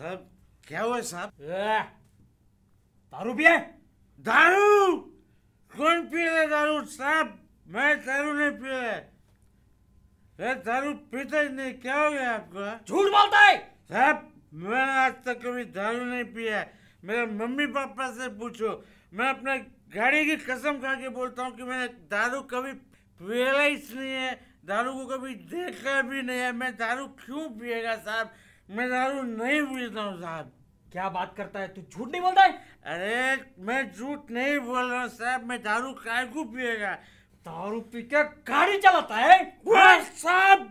साहब क्या हुआ साहब दारू पिया दारू कौन पी रहे दारू साहब मैं दारू नहीं पी रहा दारू पीता ही नहीं क्या हो गया आपको झूठ बोलता है साहब मैं आज तक कभी दारू नहीं पिया मेरे मम्मी पापा से पूछो मैं अपने गाड़ी की कसम खा के बोलता हूँ कि मैंने दारू कभी पिया ही नहीं है दारू को कभी देखा भी नहीं है मैं दारू क्यों पिएगा साहब मैं दारू नहीं पीता हूँ साहब क्या बात करता है तू झूठ नहीं बोलता है अरे मैं झूठ नहीं बोल रहा हूँ साहब मैं दारू काय को पिएगा दारू पी के गाड़ी चलाता है हाँ। हाँ साहब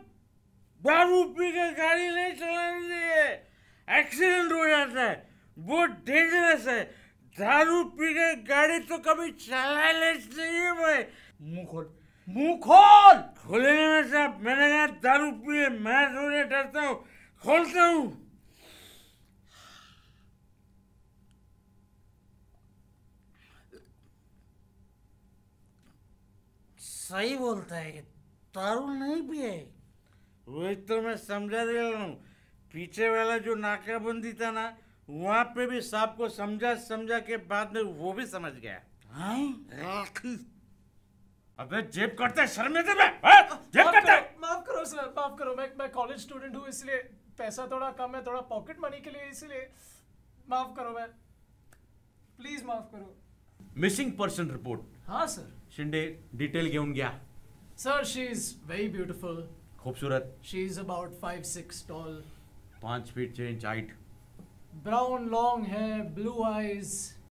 दारू पी के गाड़ी नहीं चलानी चाहिए एक्सीडेंट हो जाता है बहुत डेंजरस है दारू पी के गाड़ी तो कभी चला चाहिए भाई मुँह खोल मुँह खोल खोले साहब मैंने कहा दारू पिए मैं थोड़े डरता हूँ खोलता हूँ सही बोलता है दारू नहीं पिए वही तो मैं समझा दे रहा हूँ पीछे वाला जो नाकाबंदी था ना वहाँ पे भी सांप को समझा समझा के बाद में वो भी समझ गया हाँ? अबे जेब करता है शर्म नहीं हाँ? जेब करता है माफ करो सर माफ करो मैं मैं कॉलेज स्टूडेंट हूँ इसलिए पैसा थोड़ा कम है थोड़ा पॉकेट मनी के लिए इसीलिए माफ करो मैं प्लीज माफ करो मिसिंग पर्सन रिपोर्ट हाँ सर शिंदे डिटेल क्यों गया sir she is very beautiful खूबसूरत she is about five six tall पांच फीट छह inch height brown long hair blue eyes